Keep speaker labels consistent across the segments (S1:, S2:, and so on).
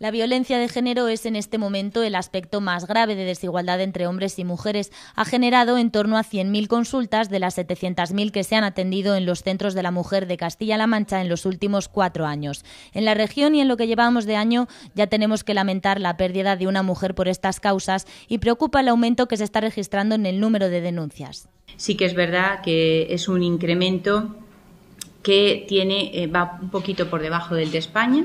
S1: La violencia de género es en este momento el aspecto más grave de desigualdad entre hombres y mujeres. Ha generado en torno a 100.000 consultas de las 700.000 que se han atendido en los centros de la mujer de Castilla-La Mancha en los últimos cuatro años. En la región y en lo que llevamos de año ya tenemos que lamentar la pérdida de una mujer por estas causas y preocupa el aumento que se está registrando en el número de denuncias.
S2: Sí que es verdad que es un incremento que tiene, eh, va un poquito por debajo del de España,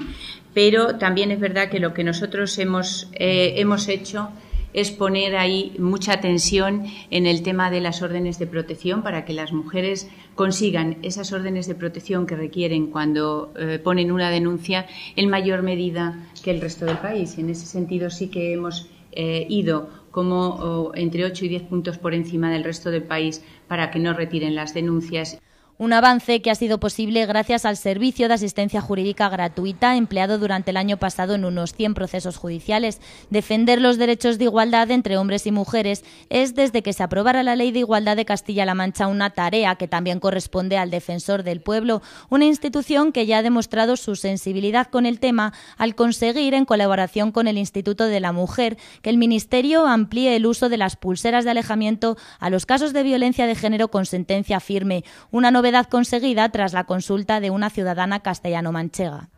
S2: pero también es verdad que lo que nosotros hemos, eh, hecho es poner ahí mucha tensión en el tema de las órdenes de protección para que las mujeres consigan esas órdenes de protección que requieren cuando eh, ponen una denuncia en mayor medida que el resto del país. En ese sentido sí que hemos ido como entre 8 y 10 puntos por encima del resto del país para que no retiren
S1: las denuncias. Un avance que ha sido posible gracias al servicio de asistencia jurídica gratuita empleado durante el año pasado en unos 100 procesos judiciales. Defender los derechos de igualdad entre hombres y mujeres es desde que se aprobara la Ley de Igualdad de Castilla-La Mancha una tarea que también corresponde al Defensor del Pueblo, una institución que ya ha demostrado su sensibilidad con el tema al conseguir, en colaboración con el Instituto de la Mujer, que el Ministerio amplíe el uso de las pulseras de alejamiento a los casos de violencia de género con sentencia firme. Una novedad conseguida tras la consulta de una ciudadana castellano-manchega.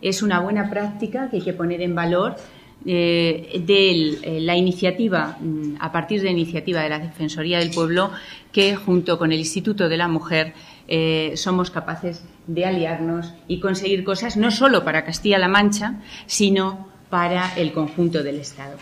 S2: Es una buena práctica que hay que poner en valor eh, de eh, la iniciativa, mm, a partir de la iniciativa de la Defensoría del Pueblo, que junto con el Instituto de la Mujer eh, somos capaces de aliarnos y conseguir cosas no solo para Castilla-La Mancha, sino para el conjunto del Estado.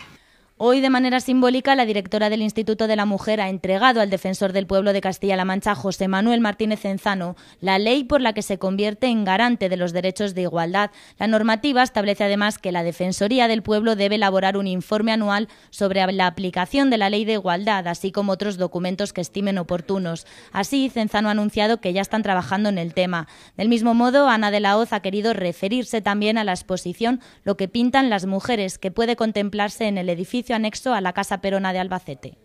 S1: Hoy, de manera simbólica, la directora del Instituto de la Mujer ha entregado al defensor del pueblo de Castilla-La Mancha, José Manuel Martínez Cenzano, la ley por la que se convierte en garante de los derechos de igualdad. La normativa establece además que la Defensoría del Pueblo debe elaborar un informe anual sobre la aplicación de la ley de igualdad, así como otros documentos que estimen oportunos. Así, Cenzano ha anunciado que ya están trabajando en el tema. Del mismo modo, Ana de la Hoz ha querido referirse también a la exposición Lo que pintan las mujeres, que puede contemplarse en el edificio anexo a la Casa Perona de Albacete.